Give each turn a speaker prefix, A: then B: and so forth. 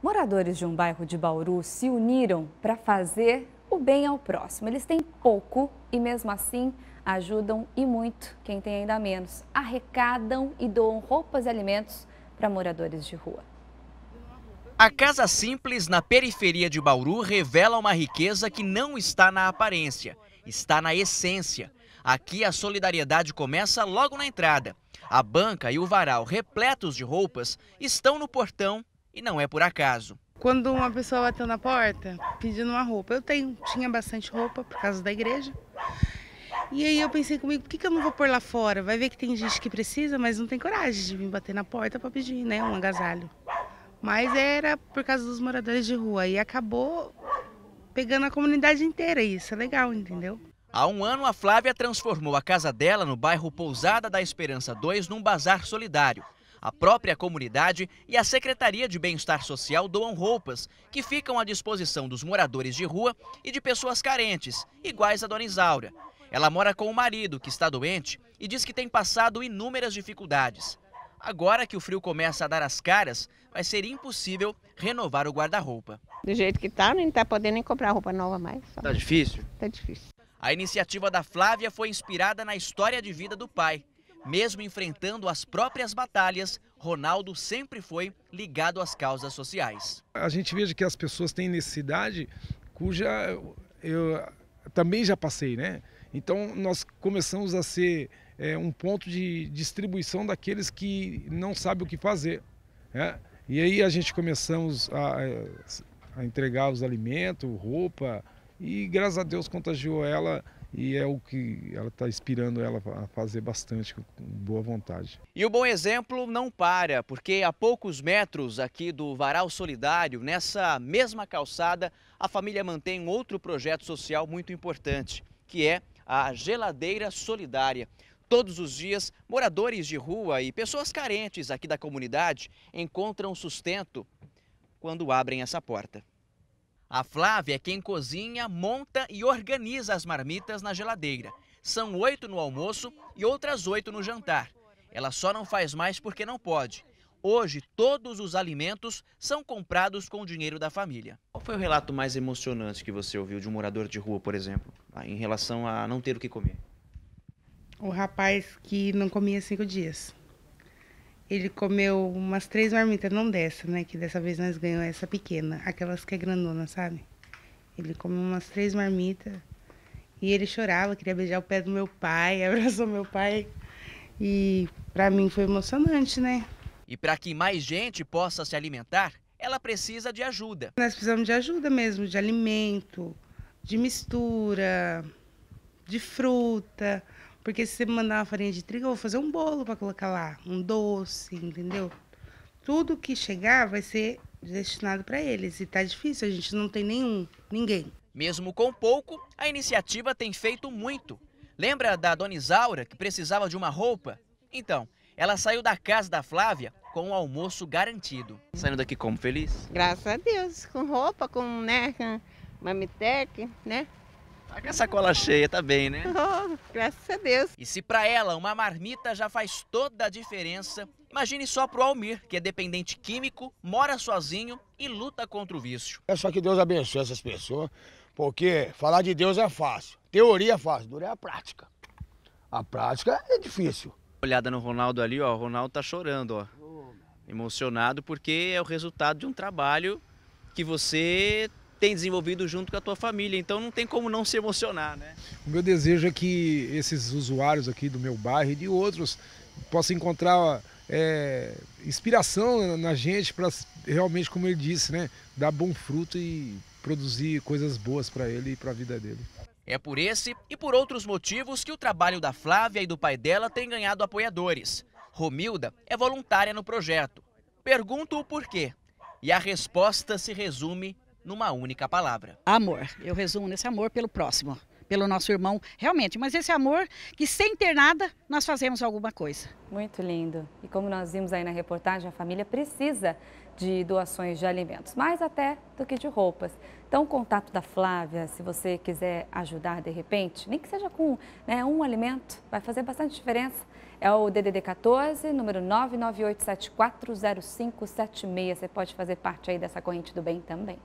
A: Moradores de um bairro de Bauru se uniram para fazer o bem ao próximo. Eles têm pouco e, mesmo assim, ajudam e muito quem tem ainda menos. Arrecadam e doam roupas e alimentos para moradores de rua. A Casa Simples, na periferia de Bauru, revela uma riqueza que não está na aparência, está na essência. Aqui a solidariedade começa logo na entrada. A banca e o varal repletos de roupas estão no portão e não é por acaso.
B: Quando uma pessoa bateu na porta pedindo uma roupa, eu tenho, tinha bastante roupa por causa da igreja. E aí eu pensei comigo, por que, que eu não vou pôr lá fora? Vai ver que tem gente que precisa, mas não tem coragem de vir bater na porta para pedir, né, um agasalho. Mas era por causa dos moradores de rua e acabou pegando a comunidade inteira. E isso é legal, entendeu?
A: Há um ano, a Flávia transformou a casa dela no bairro Pousada da Esperança 2 num bazar solidário. A própria comunidade e a Secretaria de Bem-Estar Social doam roupas, que ficam à disposição dos moradores de rua e de pessoas carentes, iguais a Dona Isaura. Ela mora com o marido, que está doente, e diz que tem passado inúmeras dificuldades. Agora que o frio começa a dar as caras, vai ser impossível renovar o guarda-roupa.
B: Do jeito que tá, não está podendo nem comprar roupa nova mais.
A: Está difícil? Está difícil. A iniciativa da Flávia foi inspirada na história de vida do pai. Mesmo enfrentando as próprias batalhas, Ronaldo sempre foi ligado às causas sociais.
C: A gente veja que as pessoas têm necessidade cuja eu também já passei, né? Então nós começamos a ser é, um ponto de distribuição daqueles que não sabem o que fazer. Né? E aí a gente começamos a, a entregar os alimentos, roupa, e graças a Deus contagiou ela e é o que ela está inspirando ela a fazer bastante com boa vontade.
A: E o bom exemplo não para, porque a poucos metros aqui do Varal Solidário, nessa mesma calçada, a família mantém outro projeto social muito importante, que é a geladeira solidária. Todos os dias, moradores de rua e pessoas carentes aqui da comunidade encontram sustento quando abrem essa porta. A Flávia é quem cozinha, monta e organiza as marmitas na geladeira. São oito no almoço e outras oito no jantar. Ela só não faz mais porque não pode. Hoje, todos os alimentos são comprados com o dinheiro da família. Qual foi o relato mais emocionante que você ouviu de um morador de rua, por exemplo, ah, em relação a não ter o que comer?
B: O rapaz que não comia cinco dias. Ele comeu umas três marmitas, não dessa, né? Que dessa vez nós ganhamos essa pequena, aquelas que é grandona, sabe? Ele comeu umas três marmitas e ele chorava, queria beijar o pé do meu pai, abraçou meu pai. E para mim foi emocionante, né?
A: E para que mais gente possa se alimentar, ela precisa de ajuda.
B: Nós precisamos de ajuda mesmo, de alimento, de mistura, de fruta. Porque se você me mandar uma farinha de trigo, eu vou fazer um bolo para colocar lá, um doce, entendeu? Tudo que chegar vai ser destinado para eles. E tá difícil, a gente não tem nenhum, ninguém. Mesmo com pouco, a
A: iniciativa tem feito muito. Lembra da dona Isaura que precisava de uma roupa? Então, ela saiu da casa da Flávia com o almoço garantido. Saindo daqui como feliz?
B: Graças a Deus, com roupa, com né, com mamitec, né?
A: Tá com a sacola cheia, tá bem, né? Oh, graças a Deus. E se para ela uma marmita já faz toda a diferença, imagine só pro Almir, que é dependente químico, mora sozinho e luta contra o vício.
C: É só que Deus abençoe essas pessoas, porque falar de Deus é fácil, teoria é fácil, dura é a prática.
A: A prática é difícil. Olhada no Ronaldo ali, ó, o Ronaldo tá chorando, ó. Emocionado porque é o resultado de um trabalho que você tem desenvolvido junto com a tua família. Então não tem como não se emocionar, né?
C: O meu desejo é que esses usuários aqui do meu bairro e de outros possam encontrar é, inspiração na gente para realmente, como ele disse, né, dar bom fruto e produzir coisas boas para ele e para a vida dele.
A: É por esse e por outros motivos que o trabalho da Flávia e do pai dela tem ganhado apoiadores. Romilda é voluntária no projeto. Pergunto o porquê. E a resposta se resume numa única palavra. Amor. Eu resumo nesse amor pelo próximo,
B: pelo nosso irmão, realmente. Mas esse amor que sem ter nada nós fazemos alguma coisa. Muito lindo. E como nós vimos aí na reportagem, a família precisa de doações de alimentos, mais até do que de roupas. Então, o contato da Flávia, se você quiser
A: ajudar de repente, nem que seja com né, um alimento, vai fazer bastante diferença. É o DDD
B: 14, número 998740576. Você pode fazer parte aí dessa corrente do bem também.